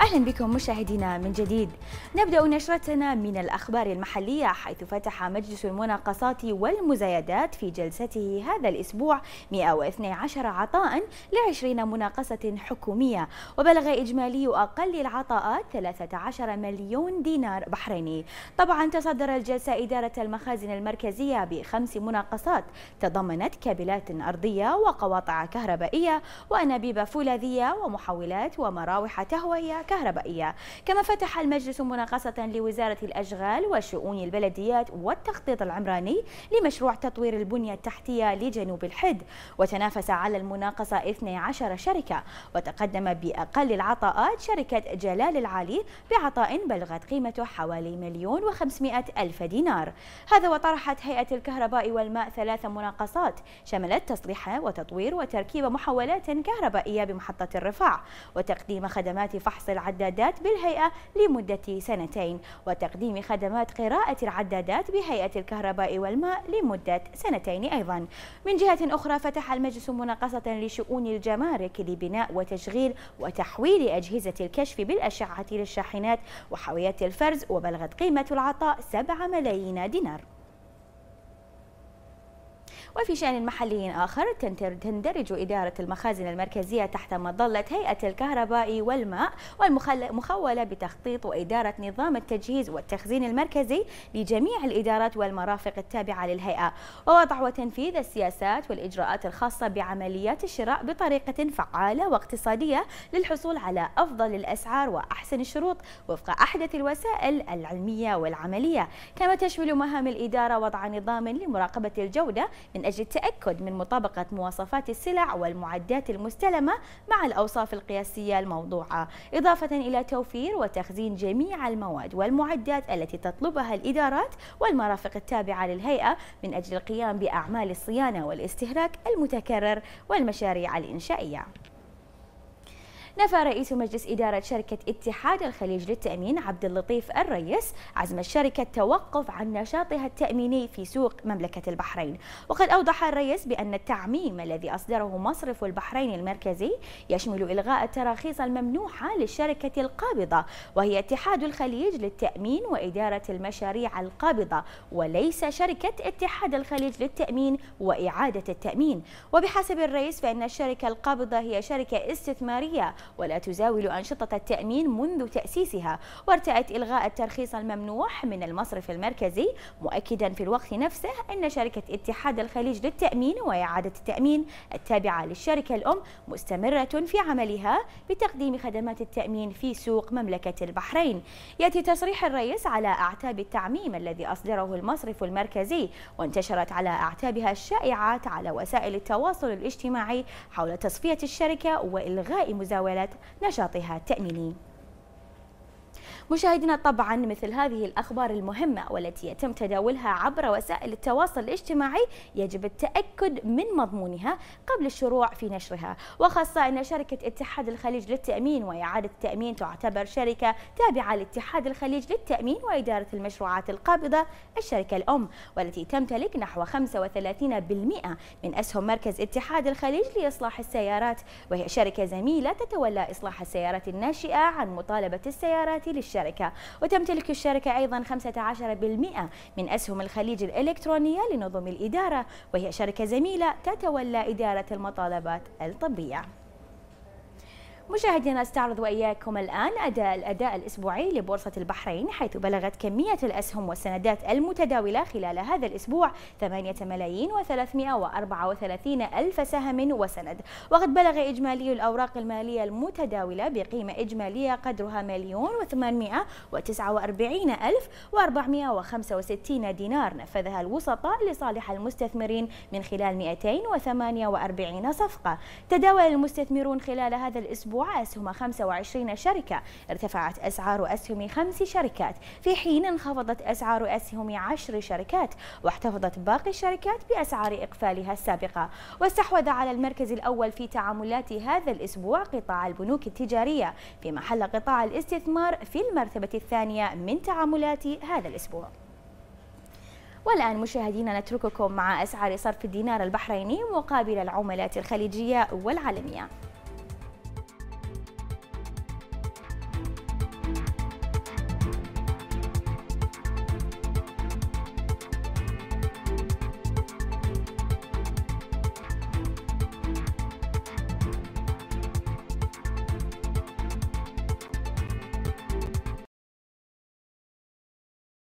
أهلا بكم مشاهدينا من جديد نبدأ نشرتنا من الأخبار المحلية حيث فتح مجلس المناقصات والمزايدات في جلسته هذا الأسبوع 112 عطاء ل 20 مناقصة حكومية وبلغ إجمالي أقل العطاءات 13 مليون دينار بحريني طبعا تصدر الجلسة إدارة المخازن المركزية بخمس مناقصات تضمنت كابلات أرضية وقواطع كهربائية وأنابيب فولاذية ومحولات ومراوح تهوية الكهربائية كما فتح المجلس مناقصة لوزارة الأشغال وشؤون البلديات والتخطيط العمراني لمشروع تطوير البنية التحتية لجنوب الحد وتنافس على المناقصة 12 شركة وتقدم بأقل العطاءات شركة جلال العالي بعطاء بلغت قيمته حوالي مليون وخمسمائة ألف دينار هذا وطرحت هيئة الكهرباء والماء ثلاث مناقصات شملت تصليح وتطوير وتركيب محولات كهربائية بمحطة الرفاع وتقديم خدمات فحص العدادات بالهيئة لمدة سنتين وتقديم خدمات قراءة العدادات بهيئة الكهرباء والماء لمدة سنتين أيضا من جهة أخرى فتح المجلس مناقصة لشؤون الجمارك لبناء وتشغيل وتحويل أجهزة الكشف بالأشعة للشاحنات وحاويات الفرز وبلغت قيمة العطاء 7 ملايين دينار وفي شأن محلي آخر تندرج إدارة المخازن المركزية تحت مظلة هيئة الكهرباء والماء والمخولة بتخطيط وإدارة نظام التجهيز والتخزين المركزي لجميع الإدارات والمرافق التابعة للهيئة ووضع وتنفيذ السياسات والإجراءات الخاصة بعمليات الشراء بطريقة فعالة واقتصادية للحصول على أفضل الأسعار وأحسن الشروط وفق أحدث الوسائل العلمية والعملية كما تشمل مهام الإدارة وضع نظام لمراقبة الجودة من أجل التأكد من مطابقة مواصفات السلع والمعدات المستلمة مع الأوصاف القياسية الموضوعة إضافة إلى توفير وتخزين جميع المواد والمعدات التي تطلبها الإدارات والمرافق التابعة للهيئة من أجل القيام بأعمال الصيانة والاستهلاك المتكرر والمشاريع الإنشائية نفى رئيس مجلس إدارة شركة اتحاد الخليج للتأمين عبد اللطيف الريس عزم الشركة التوقف عن نشاطها التأميني في سوق مملكة البحرين وقد أوضح الرئيس بأن التعميم الذي أصدره مصرف البحرين المركزي يشمل إلغاء التراخيص الممنوحة للشركة القابضة وهي اتحاد الخليج للتأمين وإدارة المشاريع القابضة وليس شركة اتحاد الخليج للتأمين وإعادة التأمين وبحسب الرئيس فإن الشركة القابضة هي شركة استثمارية ولا تزاول أنشطة التأمين منذ تأسيسها وارتأت إلغاء الترخيص الممنوح من المصرف المركزي مؤكدا في الوقت نفسه أن شركة اتحاد الخليج للتأمين وإعادة التأمين التابعة للشركة الأم مستمرة في عملها بتقديم خدمات التأمين في سوق مملكة البحرين يأتي تصريح الرئيس على أعتاب التعميم الذي أصدره المصرف المركزي وانتشرت على أعتابها الشائعات على وسائل التواصل الاجتماعي حول تصفية الشركة وإلغاء مزاولة حالة نشاطها التأميني مشاهدينا طبعا مثل هذه الأخبار المهمة والتي يتم تداولها عبر وسائل التواصل الاجتماعي يجب التأكد من مضمونها قبل الشروع في نشرها وخاصة أن شركة اتحاد الخليج للتأمين وإعادة التأمين تعتبر شركة تابعة لاتحاد الخليج للتأمين وإدارة المشروعات القابضة الشركة الأم والتي تمتلك نحو 35% من أسهم مركز اتحاد الخليج لإصلاح السيارات وهي شركة زميلة تتولى إصلاح السيارات الناشئة عن مطالبة السيارات للشركة الشركة وتمتلك الشركة أيضا 15% من أسهم الخليج الإلكترونية لنظم الإدارة وهي شركة زميلة تتولى إدارة المطالبات الطبية مشاهدينا استعرض وإياكم الآن أداء الأداء الأسبوعي لبورصة البحرين حيث بلغت كمية الأسهم والسندات المتداولة خلال هذا الأسبوع 8 ملايين و334 ألف سهم وسند وقد بلغ إجمالي الأوراق المالية المتداولة بقيمة إجمالية قدرها مليون و849 ألف و465 دينار نفذها الوسطاء لصالح المستثمرين من خلال 248 صفقة تداول المستثمرون خلال هذا الأسبوع أسهم 25 شركة ارتفعت أسعار أسهم خمس شركات في حين انخفضت أسعار أسهم عشر شركات واحتفظت باقي الشركات بأسعار إقفالها السابقة واستحوذ على المركز الأول في تعاملات هذا الأسبوع قطاع البنوك التجارية في محل قطاع الاستثمار في المرتبة الثانية من تعاملات هذا الأسبوع والآن مشاهدينا نترككم مع أسعار صرف الدينار البحريني مقابل العملات الخليجية والعالمية